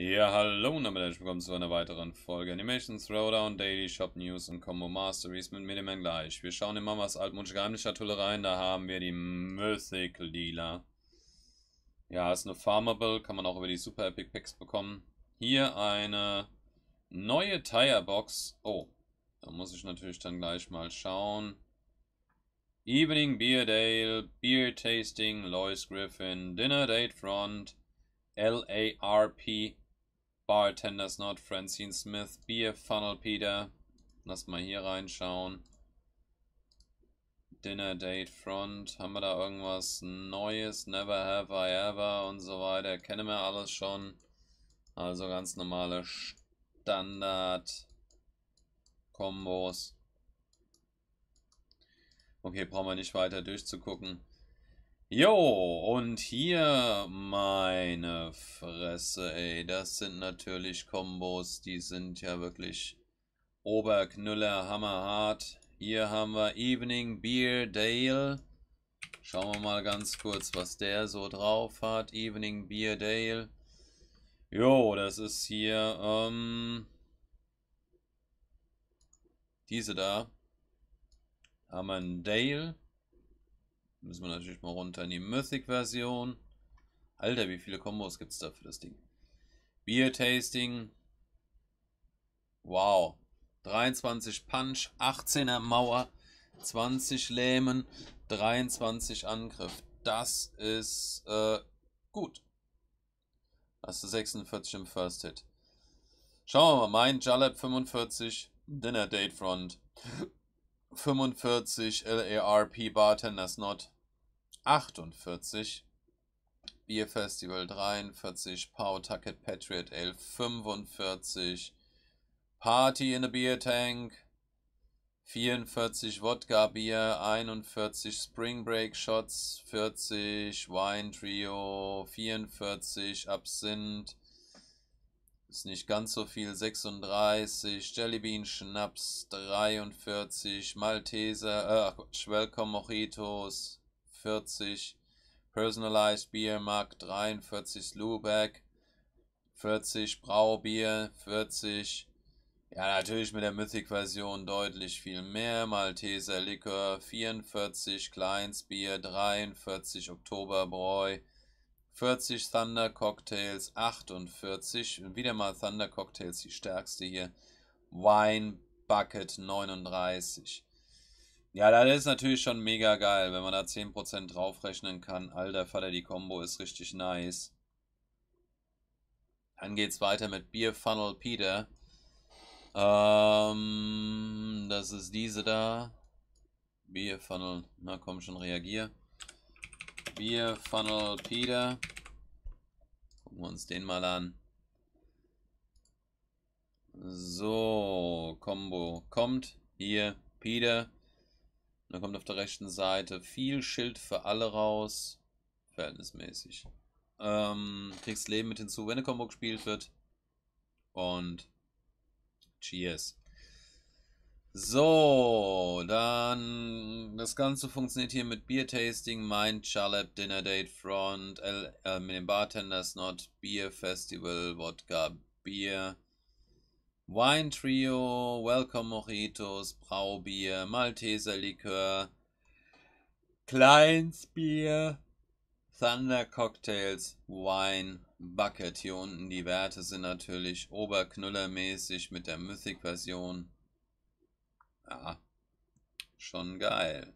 Ja, hallo und damit herzlich willkommen zu einer weiteren Folge Animation Throwdown, Daily Shop News und Combo Masteries mit Miniman gleich. Wir schauen in Mamas altmodische Geheimnisschatulle rein, da haben wir die Mythic Lila. Ja, ist eine Farmable, kann man auch über die Super Epic Packs bekommen. Hier eine neue Tire Box. Oh, da muss ich natürlich dann gleich mal schauen. Evening Beer Dale, Beer Tasting, Lois Griffin, Dinner Date Front, LARP Bartenders Not, Francine Smith, Beer Funnel Peter. Lass mal hier reinschauen. Dinner Date Front. Haben wir da irgendwas Neues? Never Have I Ever und so weiter. Kennen wir alles schon. Also ganz normale Standard-Kombos. Okay, brauchen wir nicht weiter durchzugucken. Jo, und hier, meine Fresse, ey, das sind natürlich Kombos, die sind ja wirklich Oberknüller, hammerhart. Hier haben wir Evening Beer Dale. Schauen wir mal ganz kurz, was der so drauf hat. Evening Beer Dale. Jo, das ist hier, ähm, diese da. Haben wir einen Dale. Müssen wir natürlich mal runter in die Mythic-Version. Alter, wie viele Kombos gibt es da für das Ding? Beer Tasting. Wow. 23 Punch, 18er Mauer, 20 Lähmen, 23 Angriff. Das ist äh, gut. Hast du 46 im First Hit. Schauen wir mal, mein Jalap 45, Dinner Date Front. 45 LARP Bartenders Not 48 Beer Festival 43 Pow Tucket Patriot Ale 45 Party in a Beer Tank 44 Wodka Bier 41 Spring Break Shots 40 Wine Trio 44 Absinthe ist nicht ganz so viel. 36. Jellybean Schnaps 43. Malteser, äh, Quatsch, Welcome Mojitos 40. Personalized Beer Mark 43. Lubeck 40. Braubier 40. Ja, natürlich mit der Mythic-Version deutlich viel mehr. Malteser Likör 44, Kleinsbier 43, Oktoberbräu 40 Thunder Cocktails, 48. Und wieder mal Thunder Cocktails, die stärkste hier. Wine Bucket 39. Ja, das ist natürlich schon mega geil, wenn man da 10% draufrechnen kann. Alter Vater, die Combo ist richtig nice. Dann geht's weiter mit Beer Funnel Peter. Ähm, das ist diese da. Beer Funnel. Na komm schon, reagier. Wir Funnel Peter. Gucken wir uns den mal an. So, Combo kommt. Hier, Peter. Dann kommt auf der rechten Seite viel Schild für alle raus. Verhältnismäßig. Ähm, kriegst Leben mit hinzu, wenn eine Combo gespielt wird. Und Cheers. So, dann das Ganze funktioniert hier mit Beer Tasting, Mind Chalab, Dinner Date, Front, L, äh, mit dem Bartenders Not, Beer Festival, Wodka, Bier, Wine Trio, Welcome Mojitos, Braubier, Malteser Likör, Kleinsbier, Thunder Cocktails, Wine, Bucket. Hier unten die Werte sind natürlich oberknüllermäßig mit der Mythic Version ja, schon geil.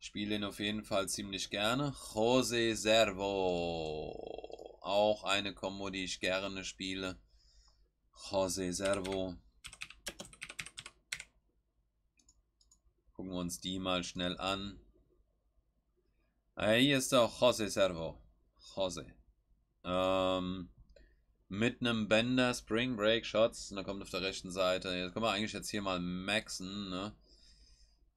Spiele ihn auf jeden Fall ziemlich gerne. Jose Servo. Auch eine Kombo, die ich gerne spiele. Jose Servo. Gucken wir uns die mal schnell an. Äh, hier ist doch Jose Servo. Jose. Ähm, mit einem Bender, Spring Break Shots. Und dann kommt auf der rechten Seite. Jetzt können wir eigentlich jetzt hier mal maxen. Ne?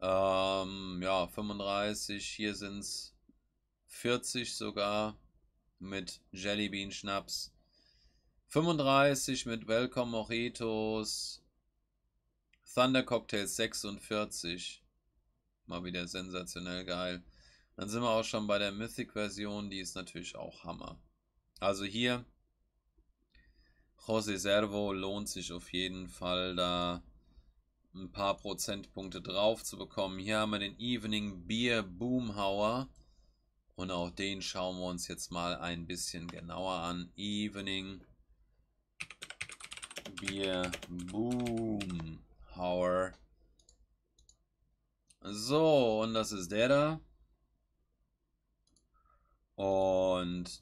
Ähm, ja, 35. Hier sind es 40 sogar mit Jellybean Schnaps. 35 mit Welcome Mojitos. Thunder Cocktails 46. Mal wieder sensationell geil. Dann sind wir auch schon bei der Mythic Version. Die ist natürlich auch Hammer. Also hier José Servo lohnt sich auf jeden Fall da ein paar Prozentpunkte drauf zu bekommen. Hier haben wir den Evening Beer Boomhauer. Und auch den schauen wir uns jetzt mal ein bisschen genauer an. Evening Beer Boomhauer. So, und das ist der da. Und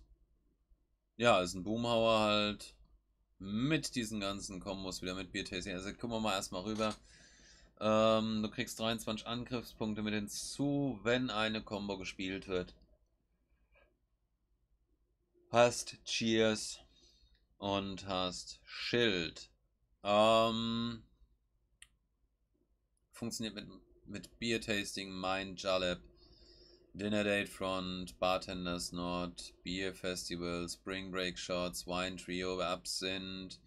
ja, ist ein Boomhauer halt mit diesen ganzen Kombos wieder mit Biertasting. Also gucken wir mal erstmal rüber. Ähm, du kriegst 23 Angriffspunkte mit hinzu, wenn eine Combo gespielt wird. Hast Cheers und hast Schild. Ähm, funktioniert mit, mit Tasting, mein Jalap, Dinner Date Front, Bartenders Nord, Beer Festival, Spring Break Shots, Wine Trio, Absinth,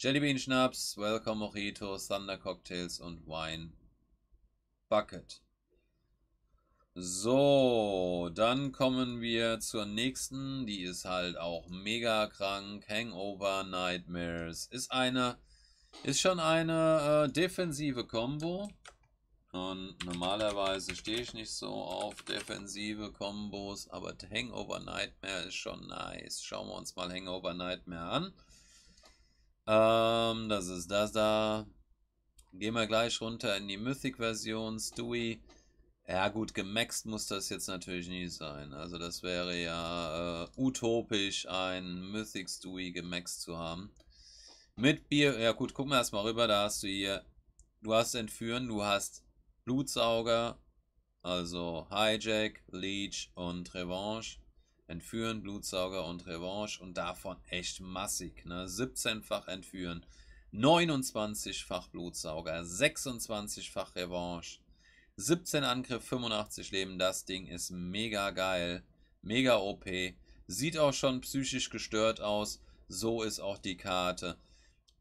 Jellybean Schnaps, Welcome Mojito, Thunder Cocktails und Wine Bucket. So, dann kommen wir zur nächsten. Die ist halt auch mega krank. Hangover Nightmares. Ist eine, ist schon eine äh, defensive Combo. Und normalerweise stehe ich nicht so auf defensive Kombos, aber Hangover Nightmare ist schon nice. Schauen wir uns mal Hangover Nightmare an. Ähm, das ist das da. Gehen wir gleich runter in die Mythic-Version. Stewie. Ja gut, gemaxt muss das jetzt natürlich nie sein. Also das wäre ja äh, utopisch, ein Mythic Stewie gemaxt zu haben. Mit Bier, ja gut, gucken wir erstmal rüber. Da hast du hier, du hast Entführen, du hast Blutsauger, also Hijack, Leech und Revanche. Entführen, Blutsauger und Revanche und davon echt massig. Ne? 17-fach entführen, 29-fach Blutsauger, 26-fach Revanche, 17 Angriff, 85 Leben. Das Ding ist mega geil, mega OP. Sieht auch schon psychisch gestört aus. So ist auch die Karte.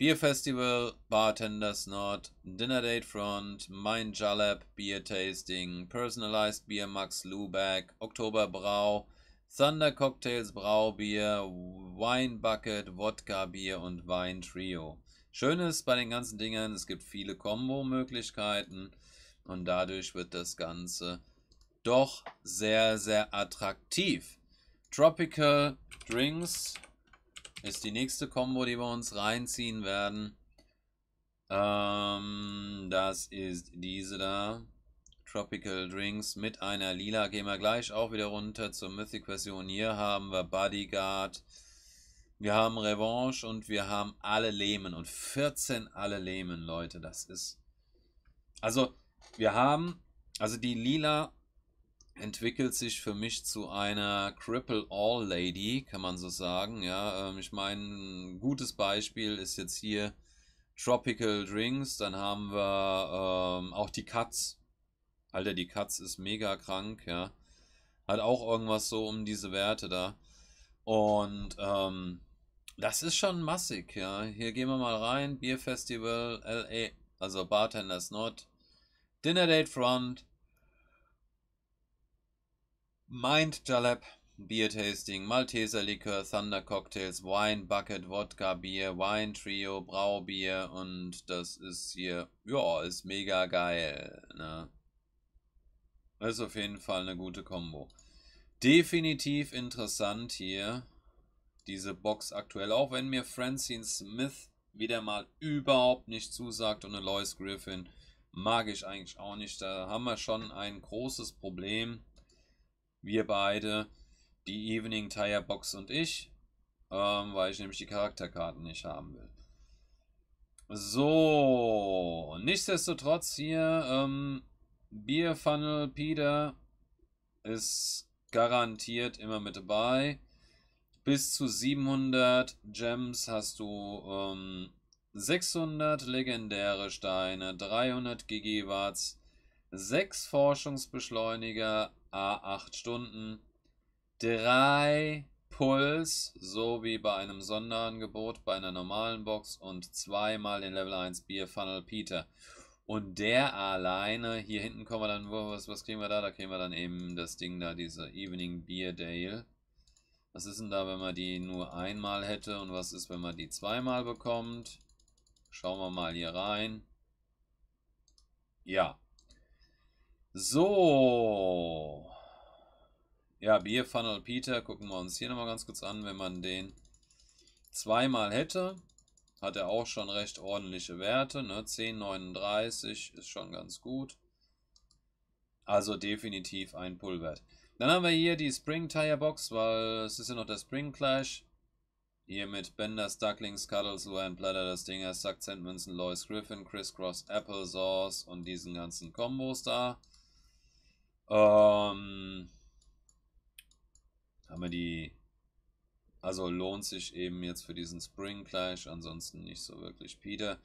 Beer Festival, Bartenders Nord, Dinner Date Front, Mein Jalap, Beer Tasting, Personalized Beer Max Lubeck, Oktober Brau, Thunder Cocktails Braubier, Wine Bucket, Wodka Bier und Wein Trio. Schön ist bei den ganzen Dingern, es gibt viele Kombo-Möglichkeiten und dadurch wird das Ganze doch sehr, sehr attraktiv. Tropical Drinks ist die nächste Combo, die wir uns reinziehen werden. Ähm, das ist diese da. Tropical Drinks mit einer Lila. Gehen wir gleich auch wieder runter zur Mythic-Version. Hier haben wir Bodyguard. Wir haben Revanche und wir haben alle Lehmen. Und 14 alle Lehmen, Leute. Das ist... Also, wir haben... Also die Lila entwickelt sich für mich zu einer Cripple All Lady, kann man so sagen. Ja, ähm, ich meine, ein gutes Beispiel ist jetzt hier Tropical Drinks. Dann haben wir ähm, auch die Katz. Alter, die Katz ist mega krank, ja. Hat auch irgendwas so um diese Werte da. Und ähm, das ist schon massig, ja. Hier gehen wir mal rein. Bierfestival LA, also Bartenders Not. Dinner Date Front. Mind Jalap, Beer Tasting, Malteser Likör, Thunder Cocktails, Wine Bucket, Wodka Bier, Wine Trio, Braubier und das ist hier, ja, ist mega geil, ne? Ist auf jeden Fall eine gute Kombo. Definitiv interessant hier, diese Box aktuell, auch wenn mir Francine Smith wieder mal überhaupt nicht zusagt und eine Lois Griffin mag ich eigentlich auch nicht. Da haben wir schon ein großes Problem wir beide, die Evening Tire Box und ich, ähm, weil ich nämlich die Charakterkarten nicht haben will. So, nichtsdestotrotz hier, ähm, Funnel Peter ist garantiert immer mit dabei. Bis zu 700 Gems hast du ähm, 600 legendäre Steine, 300 Gigawatts, 6 Forschungsbeschleuniger, A8 Stunden, 3 Puls, so wie bei einem Sonderangebot, bei einer normalen Box und zweimal den Level 1 Bier Funnel Peter. Und der alleine, hier hinten kommen wir dann, was, was kriegen wir da? Da kriegen wir dann eben das Ding da, diese Evening Beer Dale. Was ist denn da, wenn man die nur einmal hätte und was ist, wenn man die zweimal bekommt? Schauen wir mal hier rein. Ja, so. Ja, Beer Funnel Peter gucken wir uns hier nochmal ganz kurz an. Wenn man den zweimal hätte, hat er auch schon recht ordentliche Werte. Ne? 10,39 ist schon ganz gut. Also definitiv ein Pullwert. Dann haben wir hier die Spring Tire Box, weil es ist ja noch der Spring Clash. Hier mit Benders, Ducklings, Cuddles, Luan, Platter, das Ding, Sack, Sandmanson, Lois, Griffin, Crisscross, Applesauce und diesen ganzen Kombos da. Ähm, haben wir die. Also lohnt sich eben jetzt für diesen Spring gleich, ansonsten nicht so wirklich. Peter.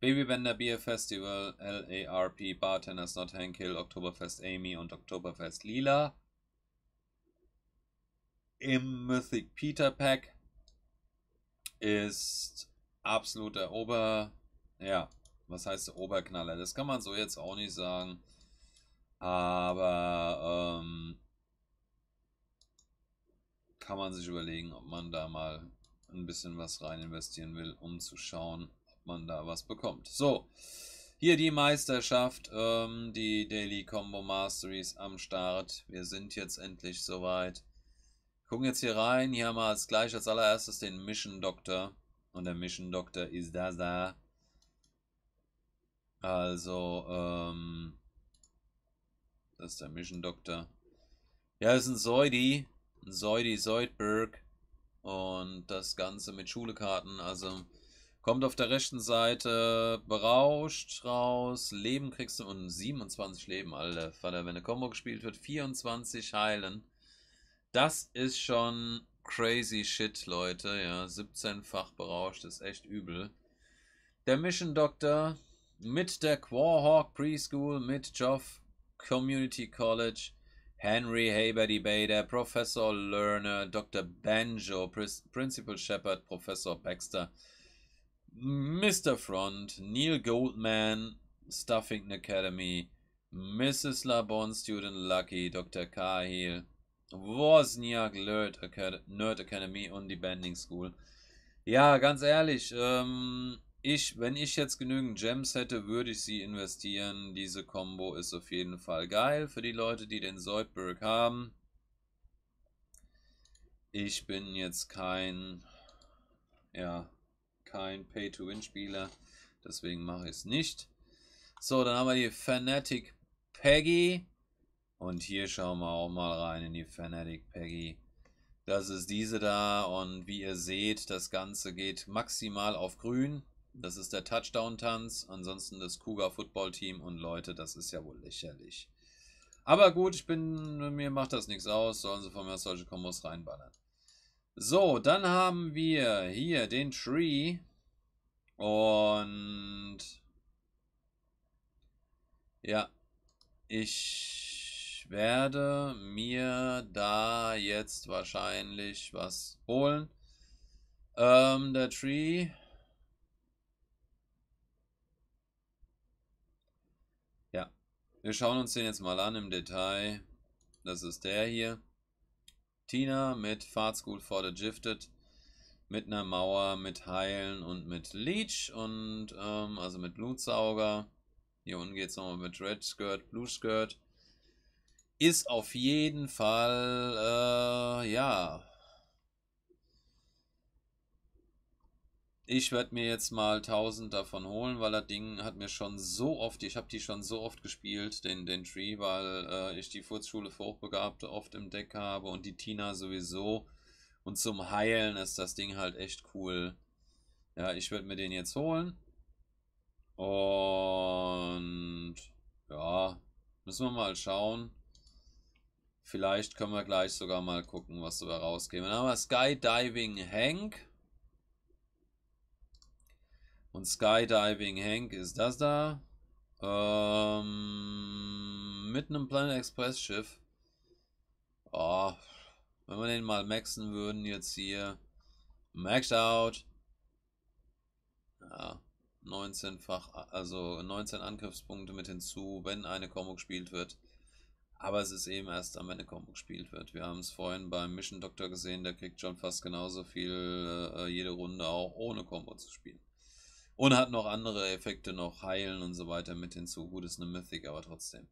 Babybender Beer Festival, LARP, Bartenders Not Hill, Oktoberfest Amy und Oktoberfest Lila. Im Mythic Peter Pack ist absoluter Ober. Ja, was heißt Oberknaller? Das kann man so jetzt auch nicht sagen. Aber ähm, kann man sich überlegen, ob man da mal ein bisschen was rein investieren will, um zu schauen, ob man da was bekommt. So, hier die Meisterschaft, ähm, die Daily Combo Masteries am Start. Wir sind jetzt endlich soweit. Gucken jetzt hier rein. Hier haben wir als gleich als allererstes den Mission Doctor. Und der Mission Doctor ist da da. Also, ähm, das ist der Mission Doctor. Ja, ist ein Seudi. Ein Seudi Seudberg. Und das Ganze mit Schulekarten. Also kommt auf der rechten Seite berauscht raus. Leben kriegst du und 27 Leben, Alter. Vater, wenn eine Combo gespielt wird, 24 heilen. Das ist schon crazy shit, Leute. Ja, 17-fach berauscht ist echt übel. Der Mission Doctor mit der Quarhawk Preschool, mit Joff Community College, Henry Haber Debater, Professor Lerner, Dr. Banjo, Principal Shepard, Professor Baxter, Mr. Front, Neil Goldman, Stuffington Academy, Mrs. Labon, Student Lucky, Dr. Cahill, Wozniak Nerd, Acad Nerd Academy und die Banding School. Ja, ganz ehrlich, ähm, ich, wenn ich jetzt genügend Gems hätte, würde ich sie investieren. Diese Combo ist auf jeden Fall geil für die Leute, die den Zoidberg haben. Ich bin jetzt kein, ja, kein Pay-to-Win-Spieler, deswegen mache ich es nicht. So, dann haben wir die Fanatic Peggy. Und hier schauen wir auch mal rein in die Fanatic Peggy. Das ist diese da und wie ihr seht, das Ganze geht maximal auf grün. Das ist der Touchdown-Tanz. Ansonsten das Cougar Football Team. Und Leute, das ist ja wohl lächerlich. Aber gut, ich bin, mir macht das nichts aus. Sollen sie von mir solche Kombos reinballern. So, dann haben wir hier den Tree. Und ja, ich werde mir da jetzt wahrscheinlich was holen. Ähm, der Tree Wir schauen uns den jetzt mal an im Detail. Das ist der hier. Tina mit Fahrt School for the Gifted. Mit einer Mauer, mit Heilen und mit Leech und ähm, also mit Blutsauger. Hier unten geht es nochmal mit Red Skirt, Blue Skirt. Ist auf jeden Fall, äh, ja, Ich werde mir jetzt mal 1000 davon holen, weil das Ding hat mir schon so oft, ich habe die schon so oft gespielt, den, den Tree, weil äh, ich die Furzschule für Hochbegabte oft im Deck habe und die Tina sowieso. Und zum Heilen ist das Ding halt echt cool. Ja, ich werde mir den jetzt holen. Und ja, müssen wir mal schauen. Vielleicht können wir gleich sogar mal gucken, was dabei rausgehen. Dann haben wir Skydiving Hank. Und Skydiving Hank ist das da. Ähm, mit einem Planet Express Schiff. Oh, wenn wir den mal maxen würden jetzt hier. Maxed out. Ja, 19-fach, also 19 Angriffspunkte mit hinzu, wenn eine Combo gespielt wird. Aber es ist eben erst dann, wenn eine Combo gespielt wird. Wir haben es vorhin beim Mission Doctor gesehen, der kriegt schon fast genauso viel äh, jede Runde auch ohne Combo zu spielen. Und hat noch andere Effekte, noch heilen und so weiter mit hinzu. Gut, ist eine Mythic, aber trotzdem.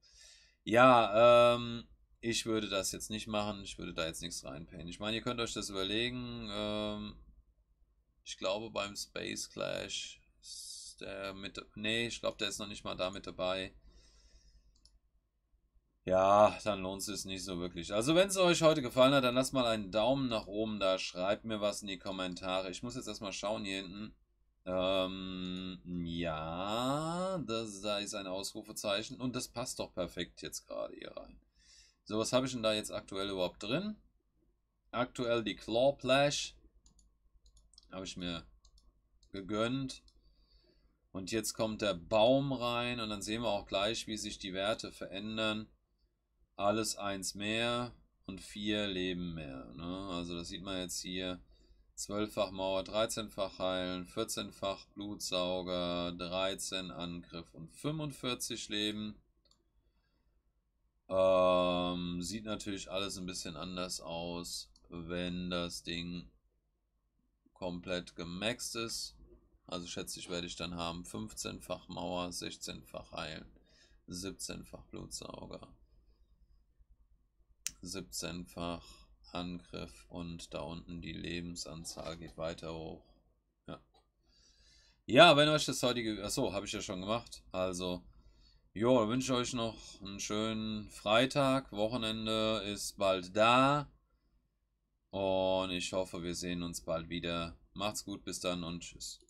Ja, ähm, ich würde das jetzt nicht machen. Ich würde da jetzt nichts reinpayen. Ich meine, ihr könnt euch das überlegen. Ähm, ich glaube, beim Space Clash ist der mit. Nee, ich glaube, der ist noch nicht mal da mit dabei. Ja, dann lohnt es sich nicht so wirklich. Also, wenn es euch heute gefallen hat, dann lasst mal einen Daumen nach oben da. Schreibt mir was in die Kommentare. Ich muss jetzt erstmal schauen hier hinten. Ähm, ja, das, da ist ein Ausrufezeichen und das passt doch perfekt jetzt gerade hier rein. So, was habe ich denn da jetzt aktuell überhaupt drin? Aktuell die Clawplash. Habe ich mir gegönnt. Und jetzt kommt der Baum rein und dann sehen wir auch gleich, wie sich die Werte verändern. Alles eins mehr und vier Leben mehr. Ne? Also das sieht man jetzt hier 12-fach Mauer, 13-fach Heilen, 14-fach Blutsauger, 13 Angriff und 45 Leben. Ähm, sieht natürlich alles ein bisschen anders aus, wenn das Ding komplett gemaxt ist. Also schätze ich, werde ich dann haben 15-fach Mauer, 16-fach Heilen, 17-fach Blutsauger, 17-fach Angriff und da unten die Lebensanzahl geht weiter hoch. Ja, ja wenn euch das heutige... Achso, habe ich ja schon gemacht. Also, jo, wünsche euch noch einen schönen Freitag. Wochenende ist bald da. Und ich hoffe, wir sehen uns bald wieder. Macht's gut, bis dann und tschüss.